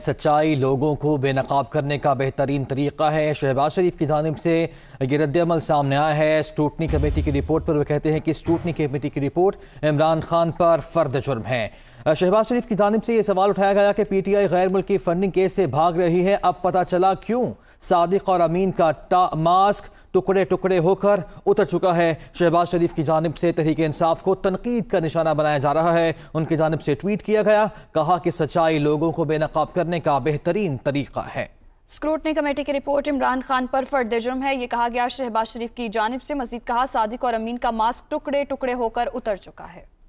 सच्चाई लोगों को बेनकाब करने का बेहतरीन तरीका है शहबाज शरीफ की जानब से ये रद्दमल सामने आया है स्क्रूटनी कमेटी की रिपोर्ट पर वह कहते हैं कि स्क्रूटनी कमेटी की रिपोर्ट इमरान खान पर फर्द जुर्म है शहबाज शरीफ की जानब से ये सवाल उठाया गया कि पी टी आई गैर मुल्की फंडिंग केस से भाग रही है अब पता चला क्यों सादिक और अमीन का मास्क टुकड़े टुकड़े होकर उतर चुका है शहबाज शरीफ की जानब से तहरीक इंसाफ को तनकीद का निशाना बनाया जा रहा है उनकी जानब से ट्वीट किया गया कहा कि सच्चाई लोगों को बेनकाब करने का बेहतरीन तरीका है स्क्रूटनी कमेटी की रिपोर्ट इमरान खान पर फर्द जुर्म है ये कहा गया शहबाज शरीफ की जानब से मजीद कहा सादिक और अमीन का मास्क टुकड़े टुकड़े होकर उतर चुका है